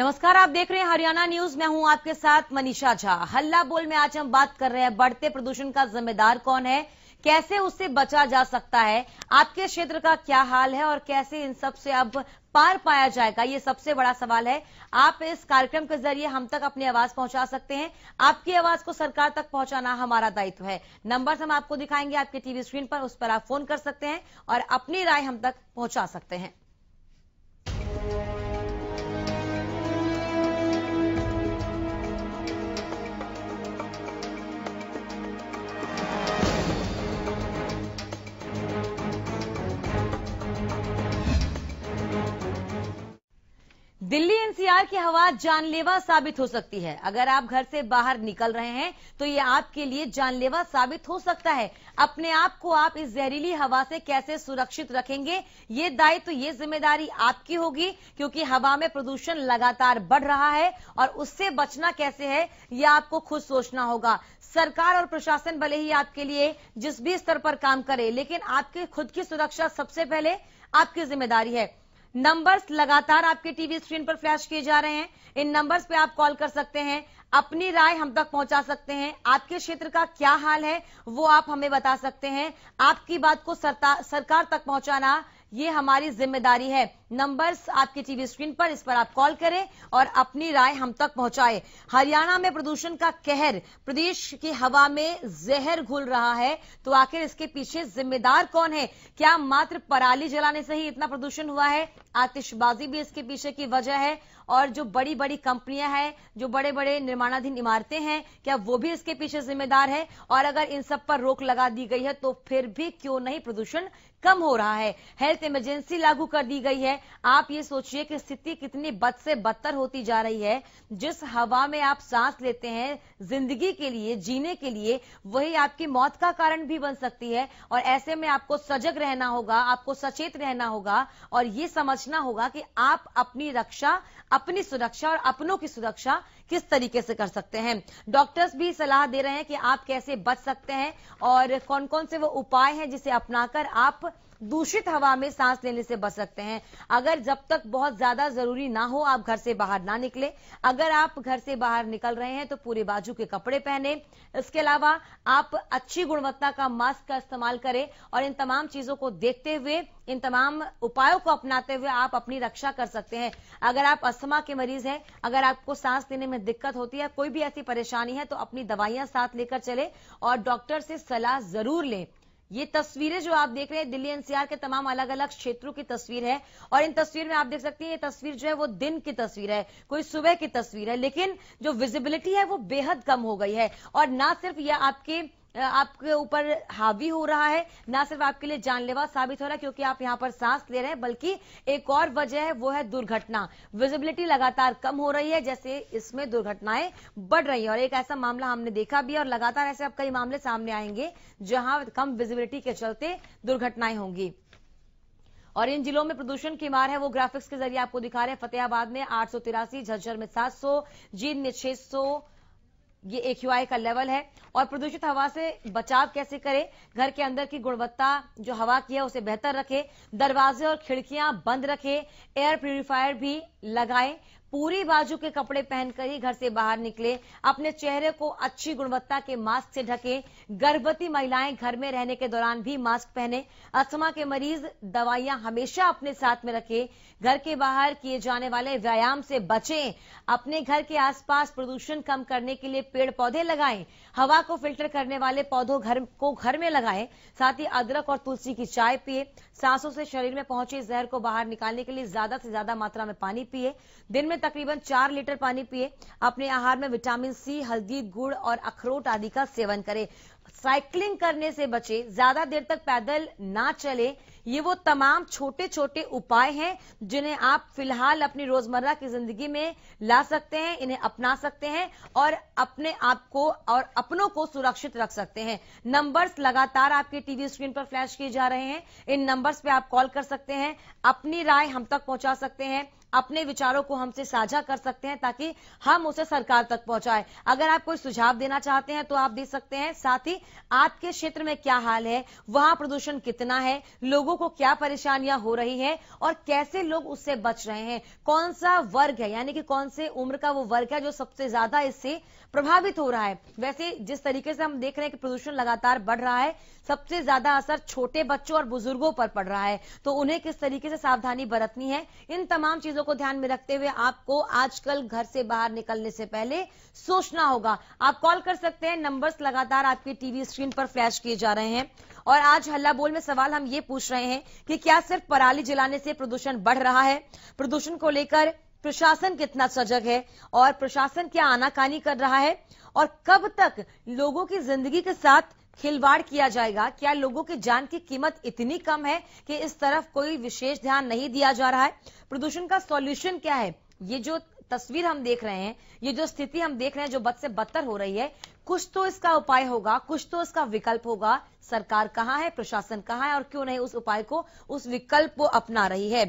नमस्कार आप देख रहे हैं हरियाणा न्यूज मैं हूं आपके साथ मनीषा झा हल्ला बोल में आज हम बात कर रहे हैं बढ़ते प्रदूषण का जिम्मेदार कौन है कैसे उससे बचा जा सकता है आपके क्षेत्र का क्या हाल है और कैसे इन सब से अब पार पाया जाएगा ये सबसे बड़ा सवाल है आप इस कार्यक्रम के जरिए हम तक अपनी आवाज पहुंचा सकते हैं आपकी आवाज को सरकार तक पहुंचाना हमारा दायित्व है नंबर हम आपको दिखाएंगे आपके टीवी स्क्रीन पर उस पर आप फोन कर सकते हैं और अपनी राय हम तक पहुंचा सकते हैं दिल्ली एनसीआर की हवा जानलेवा साबित हो सकती है अगर आप घर से बाहर निकल रहे हैं तो ये आपके लिए जानलेवा साबित हो सकता है अपने आप को आप इस जहरीली हवा से कैसे सुरक्षित रखेंगे ये दायित्व तो ये जिम्मेदारी आपकी होगी क्योंकि हवा में प्रदूषण लगातार बढ़ रहा है और उससे बचना कैसे है ये आपको खुद सोचना होगा सरकार और प्रशासन भले ही आपके लिए जिस भी स्तर पर काम करे लेकिन आपकी खुद की सुरक्षा सबसे पहले आपकी जिम्मेदारी है नंबर्स लगातार आपके टीवी स्क्रीन पर फ्लैश किए जा रहे हैं इन नंबर्स पे आप कॉल कर सकते हैं अपनी राय हम तक पहुंचा सकते हैं आपके क्षेत्र का क्या हाल है वो आप हमें बता सकते हैं आपकी बात को सरकार तक पहुंचाना ये हमारी जिम्मेदारी है नंबर्स आपके टीवी स्क्रीन पर इस पर आप कॉल करें और अपनी राय हम तक पहुंचाएं हरियाणा में प्रदूषण का कहर प्रदेश की हवा में जहर घुल रहा है तो आखिर इसके पीछे जिम्मेदार कौन है क्या मात्र पराली जलाने से ही इतना प्रदूषण हुआ है आतिशबाजी भी इसके पीछे की वजह है और जो बड़ी बड़ी कंपनियां हैं जो बड़े बड़े निर्माणाधीन इमारतें हैं क्या वो भी इसके पीछे जिम्मेदार है और अगर इन सब पर रोक लगा दी गई है तो फिर भी क्यों नहीं प्रदूषण कम हो रहा है हेल्थ इमरजेंसी लागू कर दी गई है आप ये सोचिए कि स्थिति कितनी बद से बदतर होती जा रही है जिस हवा में आप सांस लेते हैं जिंदगी के लिए जीने के लिए वही आपकी मौत का कारण भी बन सकती है और ऐसे में आपको सजग रहना होगा आपको सचेत रहना होगा और ये समझना होगा कि आप अपनी रक्षा अपनी सुरक्षा और अपनों की सुरक्षा किस तरीके से कर सकते हैं डॉक्टर्स भी सलाह दे रहे हैं कि आप कैसे बच सकते हैं और कौन कौन से वो उपाय हैं जिसे अपनाकर आप दूषित हवा में सांस लेने से बच सकते हैं अगर जब तक बहुत ज्यादा जरूरी ना हो आप घर से बाहर ना निकले अगर आप घर से बाहर निकल रहे हैं तो पूरे बाजू के कपड़े पहने इसके अलावा आप अच्छी गुणवत्ता का मास्क का इस्तेमाल करें और इन तमाम चीजों को देखते हुए इन तमाम उपायों को अपनाते हुए आप अपनी रक्षा कर सकते हैं अगर आप अस्थमा के मरीज हैं अगर आपको सांस लेने में दिक्कत होती है कोई भी ऐसी परेशानी है तो अपनी दवाइयां साथ लेकर चले और डॉक्टर से सलाह जरूर लें ये तस्वीरें जो आप देख रहे हैं दिल्ली एनसीआर के तमाम अलग अलग क्षेत्रों की तस्वीर है और इन तस्वीर में आप देख सकते हैं ये तस्वीर जो है वो दिन की तस्वीर है कोई सुबह की तस्वीर है लेकिन जो विजिबिलिटी है वो बेहद कम हो गई है और ना सिर्फ यह आपके आपके ऊपर हावी हो रहा है ना सिर्फ आपके लिए जानलेवा साबित हो रहा है क्योंकि आप यहाँ पर सांस ले रहे हैं बल्कि एक और वजह है वो है दुर्घटना विजिबिलिटी लगातार कम हो रही है जैसे इसमें दुर्घटनाएं बढ़ रही है और एक ऐसा मामला हमने देखा भी और लगातार ऐसे अब कई मामले सामने आएंगे जहां कम विजिबिलिटी के चलते दुर्घटनाएं होंगी और इन जिलों में प्रदूषण की मार है वो ग्राफिक्स के जरिए आपको दिखा रहे हैं फतेहाबाद में आठ सौ तिरासी झज्जर में सात सौ जींद में छह सौ ये एक क्यू आई का लेवल है और प्रदूषित हवा से बचाव कैसे करें घर के अंदर की गुणवत्ता जो हवा की है उसे बेहतर रखें दरवाजे और खिड़कियां बंद रखें एयर प्यूरिफायर भी लगाएं पूरी बाजू के कपड़े पहनकर ही घर से बाहर निकले अपने चेहरे को अच्छी गुणवत्ता के मास्क से ढके गर्भवती महिलाएं घर में रहने के दौरान भी मास्क पहने अस्थमा के मरीज दवाइयां हमेशा अपने साथ में रखें घर के बाहर किए जाने वाले व्यायाम से बचें अपने घर के आसपास प्रदूषण कम करने के लिए पेड़ पौधे लगाएं हवा को फिल्टर करने वाले पौधों घर को घर में लगाएं साथ ही अदरक और तुलसी की चाय पिए सांसों से शरीर में पहुंचे जहर को बाहर निकालने के लिए ज्यादा से ज्यादा मात्रा में पानी पिए दिन में तकरीबन चार लीटर पानी पिए अपने आहार में विटामिन सी हल्दी गुड़ और अखरोट आदि का सेवन करें साइकिलिंग करने से बचे ज्यादा देर तक पैदल ना चले ये वो तमाम छोटे छोटे उपाय हैं जिन्हें आप फिलहाल अपनी रोजमर्रा की जिंदगी में ला सकते हैं इन्हें अपना सकते हैं और अपने आप को और अपनों को सुरक्षित रख सकते हैं नंबर्स लगातार आपके टीवी स्क्रीन पर फ्लैश किए जा रहे हैं इन नंबर्स पे आप कॉल कर सकते हैं अपनी राय हम तक पहुंचा सकते हैं अपने विचारों को हमसे साझा कर सकते हैं ताकि हम उसे सरकार तक पहुंचाए अगर आप कोई सुझाव देना चाहते हैं तो आप दे सकते हैं साथ ही साथी आपके क्षेत्र में क्या हाल है वहां प्रदूषण कितना है लोगों को क्या परेशानियां हो रही है और कैसे लोग उससे बच रहे हैं कौन सा वर्ग है यानी कि कौन से उम्र का वो वर्ग है जो सबसे ज्यादा इससे प्रभावित हो रहा है वैसे जिस तरीके से हम देख रहे हैं कि प्रदूषण लगातार बढ़ रहा है सबसे ज्यादा असर छोटे बच्चों और बुजुर्गों पर पड़ रहा है तो उन्हें किस तरीके से सावधानी बरतनी है इन तमाम चीजों को ध्यान में रखते हुए आपको आजकल घर से बाहर निकलने से पहले सोचना होगा आप कॉल कर सकते हैं नंबर्स लगातार आपकी टीवी स्क्रीन पर फ्लैश किए जा रहे हैं और आज हल्ला बोल में सवाल हम ये पूछ रहे हैं कि क्या सिर्फ पराली जलाने से प्रदूषण बढ़ रहा है प्रदूषण को लेकर प्रशासन कितना सजग है और प्रशासन क्या आनाकानी कर रहा है और कब तक लोगों की जिंदगी के साथ खिलवाड़ किया जाएगा क्या लोगों की जान की कीमत इतनी कम है कि इस तरफ कोई विशेष ध्यान नहीं दिया जा रहा है प्रदूषण का सॉल्यूशन क्या है ये जो तस्वीर हम देख रहे हैं ये जो स्थिति हम देख रहे हैं जो बद से बदतर हो रही है कुछ तो इसका उपाय होगा कुछ तो इसका विकल्प होगा सरकार कहाँ है प्रशासन कहाँ है और क्यों नहीं उस उपाय को उस विकल्प को अपना रही है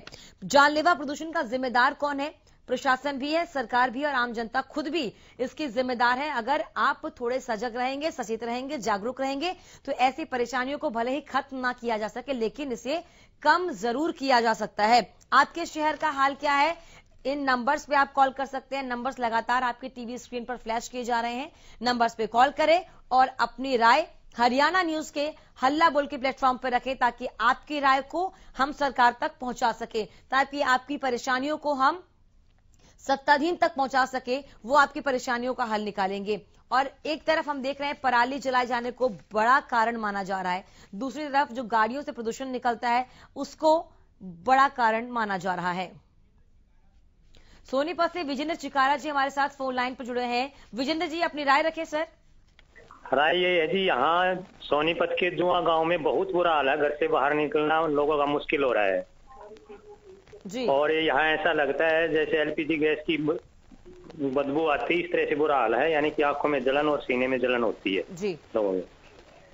जानलेवा प्रदूषण का जिम्मेदार कौन है प्रशासन भी है सरकार भी और आम जनता खुद भी इसकी जिम्मेदार है अगर आप थोड़े सजग रहेंगे सचेत रहेंगे जागरूक रहेंगे तो ऐसी परेशानियों को भले ही खत्म ना किया जा सके लेकिन इसे कम जरूर किया जा सकता है आपके शहर का हाल क्या है इन नंबर्स पे आप कॉल कर सकते हैं नंबर्स लगातार आपके टीवी स्क्रीन पर फ्लैश किए जा रहे हैं नंबर्स पे कॉल करें और अपनी राय हरियाणा न्यूज के हल्ला बोल के प्लेटफॉर्म पर रखें ताकि आपकी राय को हम सरकार तक पहुंचा सके ताकि आपकी परेशानियों को हम सत्ताधीन तक पहुंचा सके वो आपकी परेशानियों का हल निकालेंगे और एक तरफ हम देख रहे हैं पराली जलाए जाने को बड़ा कारण माना जा रहा है दूसरी तरफ जो गाड़ियों से प्रदूषण निकलता है उसको बड़ा कारण माना जा रहा है सोनीपत से विजेंद्र चिकारा जी हमारे साथ फोन लाइन पर जुड़े हैं विजेंद्र जी अपनी राय रखे सर राय ये है जी यहाँ सोनीपत के जुआ गांव में बहुत बुरा हाल है घर से बाहर निकलना लोगों का मुश्किल हो रहा है जी और यहाँ ऐसा लगता है जैसे एलपीजी गैस की बदबू आती इस तरह से बुरा हाल है यानी कि आंखों में जलन और सीने में जलन होती है जी लोगों में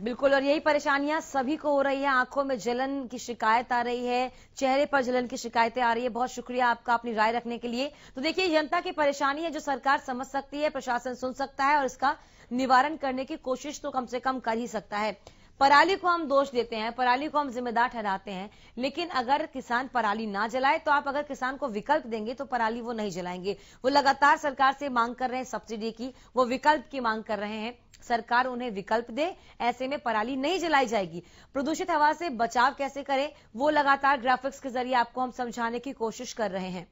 बिल्कुल और यही परेशानियां सभी को हो रही है आंखों में जलन की शिकायत आ रही है चेहरे पर जलन की शिकायतें आ रही है बहुत शुक्रिया आपका अपनी राय रखने के लिए तो देखिए जनता की परेशानी है जो सरकार समझ सकती है प्रशासन सुन सकता है और इसका निवारण करने की कोशिश तो कम से कम कर ही सकता है पराली को हम दोष देते हैं पराली को हम जिम्मेदार ठहराते हैं लेकिन अगर किसान पराली ना जलाए तो आप अगर किसान को विकल्प देंगे तो पराली वो नहीं जलाएंगे वो लगातार सरकार से मांग कर रहे हैं सब्सिडी की वो विकल्प की मांग कर रहे हैं सरकार उन्हें विकल्प दे ऐसे में पराली नहीं जलाई जाएगी प्रदूषित हवा से बचाव कैसे करें वो लगातार ग्राफिक्स के जरिए आपको हम समझाने की कोशिश कर रहे हैं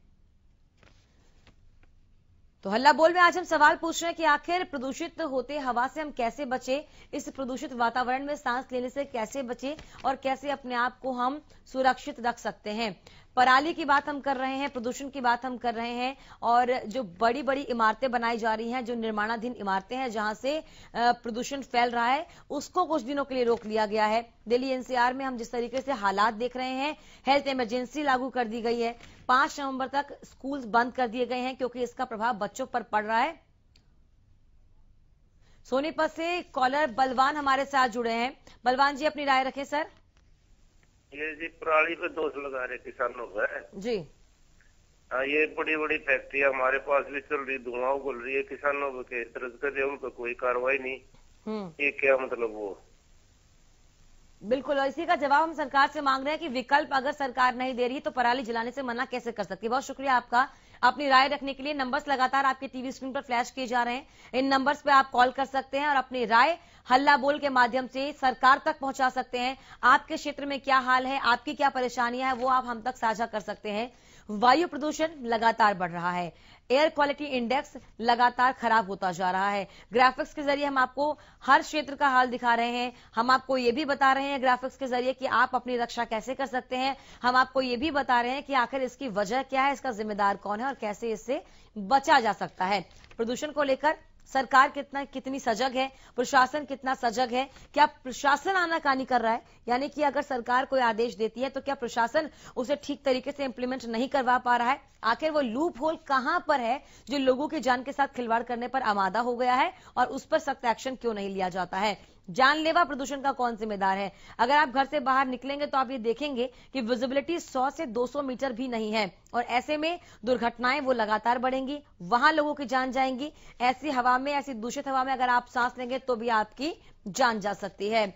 तो हल्ला बोल में आज हम सवाल पूछ रहे हैं कि आखिर प्रदूषित होते हवा से हम कैसे बचे इस प्रदूषित वातावरण में सांस लेने से कैसे बचे और कैसे अपने आप को हम सुरक्षित रख सकते हैं पराली की बात हम कर रहे हैं प्रदूषण की बात हम कर रहे हैं और जो बड़ी बड़ी इमारतें बनाई जा रही हैं जो निर्माणाधीन इमारतें हैं जहां से प्रदूषण फैल रहा है उसको कुछ दिनों के लिए रोक लिया गया है दिल्ली एनसीआर में हम जिस तरीके से हालात देख रहे हैं हेल्थ इमरजेंसी लागू कर दी गई है पांच नवंबर तक स्कूल बंद कर दिए गए हैं क्योंकि इसका प्रभाव बच्चों पर पड़ रहा है सोनीपत से कॉलर बलवान हमारे साथ जुड़े हैं बलवान जी अपनी राय रखें सर ये जी पराली पे दोष लगा रहे किसानों पर जी हाँ ये बड़ी बड़ी फैक्ट्री हमारे पास भी चल रही धुआं उगल रही है किसानों के तरज कर उन पर कोई कार्रवाई नहीं हम्म। ये क्या मतलब वो बिल्कुल और इसी का जवाब हम सरकार से मांग रहे हैं कि विकल्प अगर सरकार नहीं दे रही है तो पराली जलाने से मना कैसे कर सकती है बहुत शुक्रिया आपका अपनी राय रखने के लिए नंबर्स लगातार आपके टीवी स्क्रीन पर फ्लैश किए जा रहे हैं इन नंबर्स पर आप कॉल कर सकते हैं और अपनी राय हल्ला बोल के माध्यम से सरकार तक पहुंचा सकते हैं आपके क्षेत्र में क्या हाल है आपकी क्या परेशानियां हैं वो आप हम तक साझा कर सकते हैं वायु प्रदूषण लगातार बढ़ रहा है एयर क्वालिटी इंडेक्स लगातार खराब होता जा रहा है ग्राफिक्स के जरिए हम आपको हर क्षेत्र का हाल दिखा रहे हैं हम आपको ये भी बता रहे हैं ग्राफिक्स के जरिए कि आप अपनी रक्षा कैसे कर सकते हैं हम आपको ये भी बता रहे हैं कि आखिर इसकी वजह क्या है इसका जिम्मेदार कौन है और कैसे इससे बचा जा सकता है प्रदूषण को लेकर सरकार कितना कितनी सजग है प्रशासन कितना सजग है क्या प्रशासन आनाकानी कर रहा है यानी कि अगर सरकार कोई आदेश देती है तो क्या प्रशासन उसे ठीक तरीके से इम्प्लीमेंट नहीं करवा पा रहा है आखिर वो लूप होल कहां पर है जो लोगों की जान के साथ खिलवाड़ करने पर आमादा हो गया है और उस पर सख्त एक्शन क्यों नहीं लिया जाता है जानलेवा प्रदूषण का कौन जिम्मेदार है अगर आप घर से बाहर निकलेंगे तो आप ये देखेंगे कि विजिबिलिटी 100 से 200 मीटर भी नहीं है और ऐसे में दुर्घटनाएं वो लगातार बढ़ेंगी वहां लोगों की जान जाएंगी ऐसी हवा में ऐसी दूषित हवा में अगर आप सांस लेंगे तो भी आपकी जान जा सकती है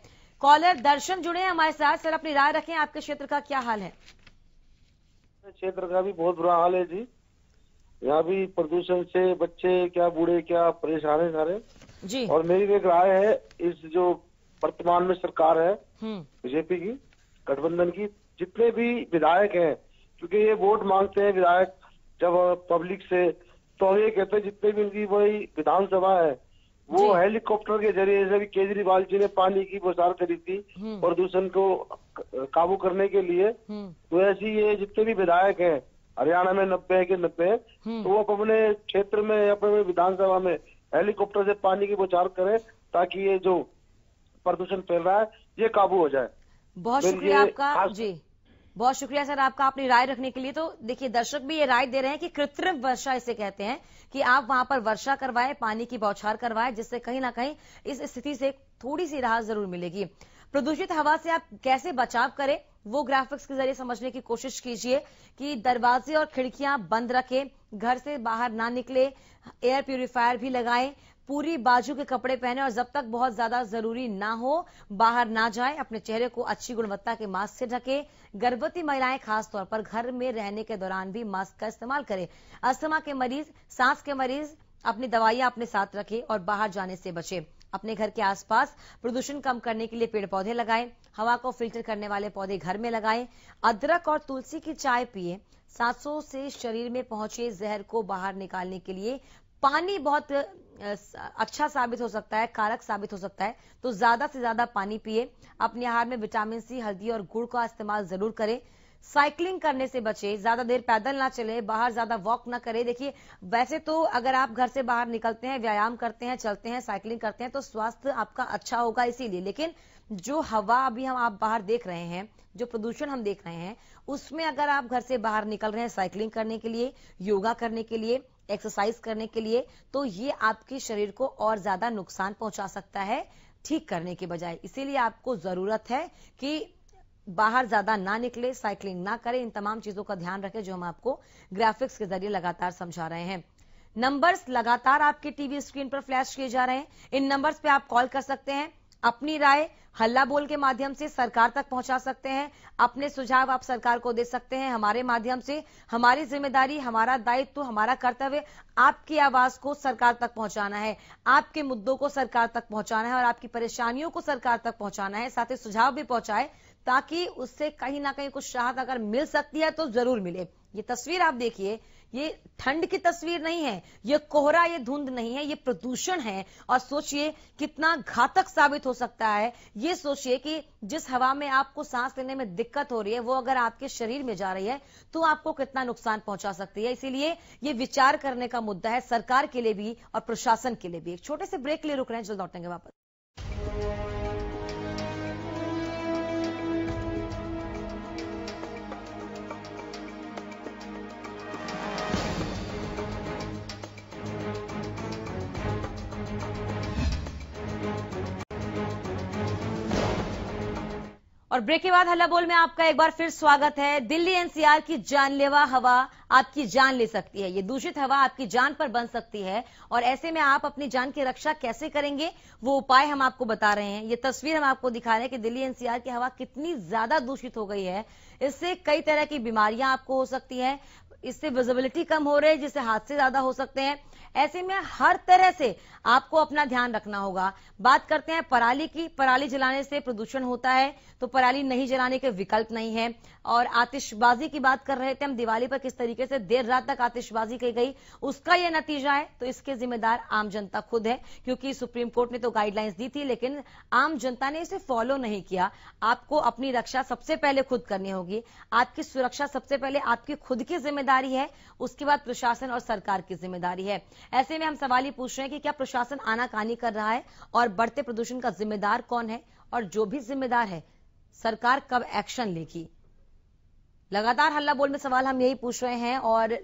कॉलर दर्शन जुड़े हैं हमारे साथ सर अपनी राय रखें आपके क्षेत्र का क्या हाल है क्षेत्र का भी बहुत बुरा हाल है जी यहाँ भी प्रदूषण से बच्चे क्या बूढ़े क्या परेशान है सारे जी और मेरी एक राय है इस जो वर्तमान में सरकार है हम्म। बीजेपी की गठबंधन की जितने भी विधायक हैं क्योंकि ये वोट मांगते हैं विधायक जब पब्लिक से तो हम ये कहते हैं जितने भी उनकी वही विधानसभा है वो हेलीकॉप्टर के जरिए जैसे केजरीवाल जी ने पानी की बौसार करी थी प्रदूषण हम्म। को काबू करने के लिए हम्म। तो ऐसी ये जितने भी विधायक हैं हरियाणा में नब्बे है के नब्बे तो वो अपने क्षेत्र में अपने विधानसभा में हेलीकॉप्टर से पानी की बुछार करें ताकि ये जो प्रदूषण फैल रहा है ये काबू हो जाए बहुत शुक्रिया आपका जी बहुत शुक्रिया सर आपका अपनी राय रखने के लिए तो देखिए दर्शक भी ये राय दे रहे हैं कि कृत्रिम वर्षा इसे कहते हैं कि आप वहां पर वर्षा करवाएं पानी की बौछार करवाएं जिससे कहीं ना कहीं इस स्थिति से थोड़ी सी राहत जरूर मिलेगी प्रदूषित हवा से आप कैसे बचाव करें वो ग्राफिक्स के जरिए समझने की कोशिश कीजिए कि दरवाजे और खिड़कियां बंद रखें घर से बाहर ना निकले एयर प्यूरिफायर भी लगाएं पूरी बाजू के कपड़े पहने और जब तक बहुत ज्यादा जरूरी ना हो बाहर ना जाए अपने चेहरे को अच्छी गुणवत्ता के मास्क से ढके गर्भवती महिलाएं खासतौर पर घर में रहने के दौरान भी मास्क का इस्तेमाल करें अस्थमा के मरीज सांस के मरीज अपनी दवाइयां अपने साथ रखें और बाहर जाने से बचें अपने घर के आसपास प्रदूषण कम करने के लिए पेड़ पौधे लगाएं, हवा को फिल्टर करने वाले पौधे घर में लगाएं, अदरक और तुलसी की चाय पिए सांसों से शरीर में पहुंचे जहर को बाहर निकालने के लिए पानी बहुत अच्छा साबित हो सकता है कारक साबित हो सकता है तो ज्यादा से ज्यादा पानी पिए अपने आहार में विटामिन सी हल्दी और गुड़ का इस्तेमाल जरूर करें साइकिलिंग करने से बचे ज्यादा देर पैदल ना चले बाहर ज्यादा वॉक ना करें देखिए वैसे तो अगर आप घर से बाहर निकलते हैं व्यायाम करते हैं चलते हैं साइकिलिंग करते हैं तो स्वास्थ्य आपका अच्छा होगा इसीलिए लेकिन जो हवा अभी हम आप बाहर देख रहे हैं जो प्रदूषण हम देख रहे हैं उसमें अगर आप घर से बाहर निकल रहे हैं साइकिलिंग करने के लिए योगा करने के लिए एक्सरसाइज करने के लिए तो ये आपके शरीर को और ज्यादा नुकसान पहुंचा सकता है ठीक करने के बजाय इसीलिए आपको जरूरत है कि बाहर ज्यादा ना निकले साइकिलिंग ना करें इन तमाम चीजों का ध्यान रखें जो हम आपको ग्राफिक्स के जरिए लगातार समझा रहे हैं नंबर्स लगातार आपके टीवी स्क्रीन पर फ्लैश किए जा रहे हैं इन नंबर्स पे आप कॉल कर सकते हैं अपनी राय हल्ला बोल के माध्यम से सरकार तक पहुंचा सकते हैं अपने सुझाव आप सरकार को दे सकते हैं हमारे माध्यम से हमारी जिम्मेदारी हमारा दायित्व तो, हमारा कर्तव्य आपकी आवाज को सरकार तक पहुंचाना है आपके मुद्दों को सरकार तक पहुंचाना है और आपकी परेशानियों को सरकार तक पहुंचाना है साथ ही सुझाव भी पहुंचाए ताकि उससे कहीं ना कहीं कुछ राहत अगर मिल सकती है तो जरूर मिले ये तस्वीर आप देखिए ये ठंड की तस्वीर नहीं है ये कोहरा ये धुंध नहीं है ये प्रदूषण है और सोचिए कितना घातक साबित हो सकता है ये सोचिए कि जिस हवा में आपको सांस लेने में दिक्कत हो रही है वो अगर आपके शरीर में जा रही है तो आपको कितना नुकसान पहुंचा सकती है इसीलिए ये विचार करने का मुद्दा है सरकार के लिए भी और प्रशासन के लिए भी एक छोटे से ब्रेक के लिए रुक रहे हैं जल्द लौटेंगे वापस और ब्रेक के बाद हल्ला बोल में आपका एक बार फिर स्वागत है दिल्ली एनसीआर की जानलेवा हवा आपकी जान ले सकती है ये दूषित हवा आपकी जान पर बन सकती है और ऐसे में आप अपनी जान की रक्षा कैसे करेंगे वो उपाय हम आपको बता रहे हैं ये तस्वीर हम आपको दिखा रहे हैं कि दिल्ली एनसीआर की हवा कितनी ज्यादा दूषित हो गई है इससे कई तरह की बीमारियां आपको हो सकती है इससे विजिबिलिटी कम हो रही है जिससे हादसे ज्यादा हो सकते हैं ऐसे में हर तरह से आपको अपना ध्यान रखना होगा बात करते हैं पराली की पराली जलाने से प्रदूषण होता है तो पराली नहीं जलाने के विकल्प नहीं है और आतिशबाजी की बात कर रहे थे हम दिवाली पर किस तरीके से देर रात तक आतिशबाजी की गई उसका यह नतीजा है तो इसके जिम्मेदार आम जनता खुद है क्योंकि सुप्रीम कोर्ट ने तो गाइडलाइंस दी थी लेकिन आम जनता ने इसे फॉलो नहीं किया आपको अपनी रक्षा सबसे पहले खुद करनी होगी आपकी सुरक्षा सबसे पहले आपकी खुद की जिम्मेदारी जिम्मेदारी है उसके बाद प्रशासन और सरकार की जिम्मेदारी है ऐसे में हम सवाल ये पूछ रहे हैं कि क्या प्रशासन आनाकानी कर रहा है और बढ़ते प्रदूषण का जिम्मेदार कौन है और जो भी जिम्मेदार है सरकार कब एक्शन लेगी लगातार हल्ला बोल में सवाल हम यही पूछ रहे हैं और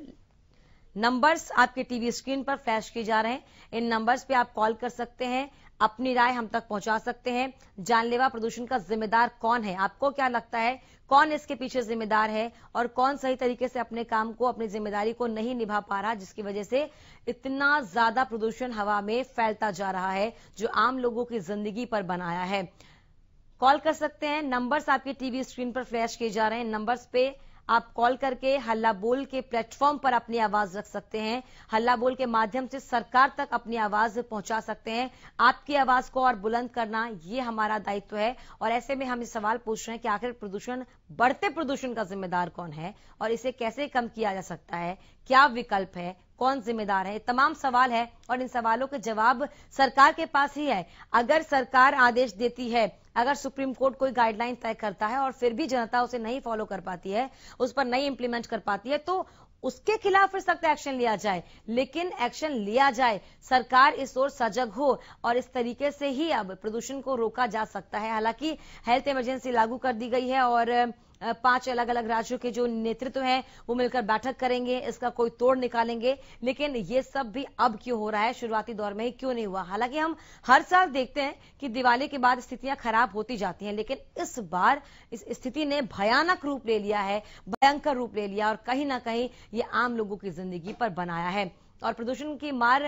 नंबर्स आपके टीवी स्क्रीन पर फ्लैश किए जा रहे हैं इन नंबर्स पे आप कॉल कर सकते हैं अपनी राय हम तक पहुंचा सकते हैं जानलेवा प्रदूषण का जिम्मेदार कौन है आपको क्या लगता है कौन इसके पीछे जिम्मेदार है और कौन सही तरीके से अपने काम को अपनी जिम्मेदारी को नहीं निभा पा रहा जिसकी वजह से इतना ज्यादा प्रदूषण हवा में फैलता जा रहा है जो आम लोगों की जिंदगी पर बनाया है कॉल कर सकते हैं नंबर्स आपके टीवी स्क्रीन पर फ्लैश किए जा रहे हैं नंबर्स पे आप कॉल करके हल्ला बोल के प्लेटफॉर्म पर अपनी आवाज रख सकते हैं हल्ला बोल के माध्यम से सरकार तक अपनी आवाज पहुंचा सकते हैं आपकी आवाज को और बुलंद करना ये हमारा दायित्व है और ऐसे में हम ये सवाल पूछ रहे हैं कि आखिर प्रदूषण बढ़ते प्रदूषण का जिम्मेदार कौन है और इसे कैसे कम किया जा सकता है क्या विकल्प है कौन जिम्मेदार है तमाम सवाल है और इन सवालों के जवाब सरकार के पास ही है अगर सरकार आदेश देती है अगर सुप्रीम कोर्ट कोई गाइडलाइन तय करता है और फिर भी जनता उसे नहीं फॉलो कर पाती है उस पर नहीं इम्प्लीमेंट कर पाती है तो उसके खिलाफ फिर सख्त एक्शन लिया जाए लेकिन एक्शन लिया जाए सरकार इस ओर सजग हो और इस तरीके से ही अब प्रदूषण को रोका जा सकता है हालांकि हेल्थ इमरजेंसी लागू कर दी गई है और पांच अलग अलग राज्यों के जो नेतृत्व हैं वो मिलकर बैठक करेंगे इसका कोई तोड़ निकालेंगे लेकिन ये सब भी अब क्यों हो रहा है शुरुआती दौर में ही क्यों नहीं हुआ हालांकि हम हर साल देखते हैं कि दिवाली के बाद स्थितियां खराब होती जाती हैं लेकिन इस बार इस स्थिति ने भयानक रूप ले लिया है भयंकर रूप ले लिया और कहीं ना कहीं ये आम लोगों की जिंदगी पर बनाया है और प्रदूषण की मार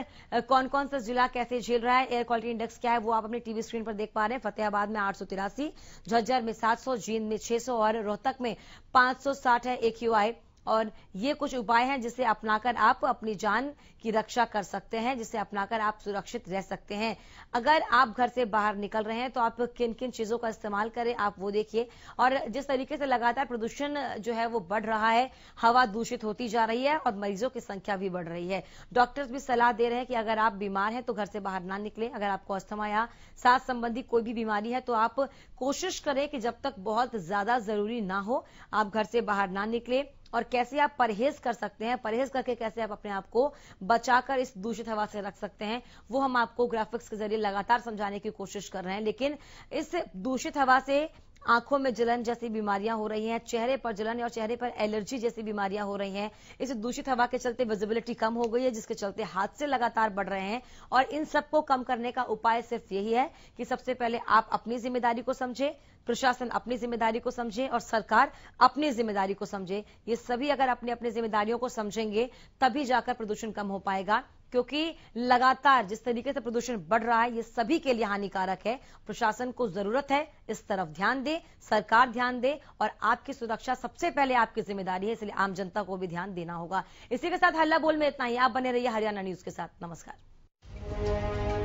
कौन कौन सा जिला कैसे झेल रहा है एयर क्वालिटी इंडेक्स क्या है वो आप अपनी टीवी स्क्रीन पर देख पा रहे हैं फतेहाबाद में आठ सौ तिरासी झज्जर में सात सौ जींद में छह सौ और रोहतक में पांच सौ साठ है एक्यूआई और ये कुछ उपाय हैं जिसे अपनाकर आप अपनी जान की रक्षा कर सकते हैं जिसे अपनाकर आप सुरक्षित रह सकते हैं अगर आप घर से बाहर निकल रहे हैं तो आप किन किन चीजों का इस्तेमाल करें आप वो देखिए और जिस तरीके से लगातार प्रदूषण जो है वो बढ़ रहा है हवा दूषित होती जा रही है और मरीजों की संख्या भी बढ़ रही है डॉक्टर्स भी सलाह दे रहे हैं कि अगर आप बीमार हैं तो घर से बाहर ना निकले अगर आपको अस्थमा या सांस संबंधी कोई भी बीमारी है तो आप कोशिश करें कि जब तक बहुत ज्यादा जरूरी ना हो आप घर से बाहर ना निकले और कैसे आप परहेज कर सकते हैं परहेज करके कैसे आप अपने आप को बचाकर इस दूषित हवा से रख सकते हैं वो हम आपको ग्राफिक्स के जरिए लगातार समझाने की कोशिश कर रहे हैं लेकिन इस दूषित हवा से आंखों में जलन जैसी बीमारियां हो रही हैं चेहरे पर जलन और चेहरे पर एलर्जी जैसी बीमारियां हो रही हैं इस दूषित हवा के चलते विजिबिलिटी कम हो गई है जिसके चलते हादसे लगातार बढ़ रहे हैं और इन सबको कम करने का उपाय सिर्फ यही है कि सबसे पहले आप अपनी जिम्मेदारी को समझें प्रशासन अपनी जिम्मेदारी को समझे और सरकार अपनी जिम्मेदारी को समझे ये सभी अगर अपने अपने जिम्मेदारियों को समझेंगे तभी जाकर प्रदूषण कम हो पाएगा क्योंकि लगातार जिस तरीके से प्रदूषण बढ़ रहा है ये सभी के लिए हानिकारक है प्रशासन को जरूरत है इस तरफ ध्यान दे सरकार ध्यान दे और आपकी सुरक्षा सबसे पहले आपकी जिम्मेदारी है इसलिए आम जनता को भी ध्यान देना होगा इसी के साथ हल्ला बोल में इतना ही आप बने रहिए हरियाणा न्यूज के साथ नमस्कार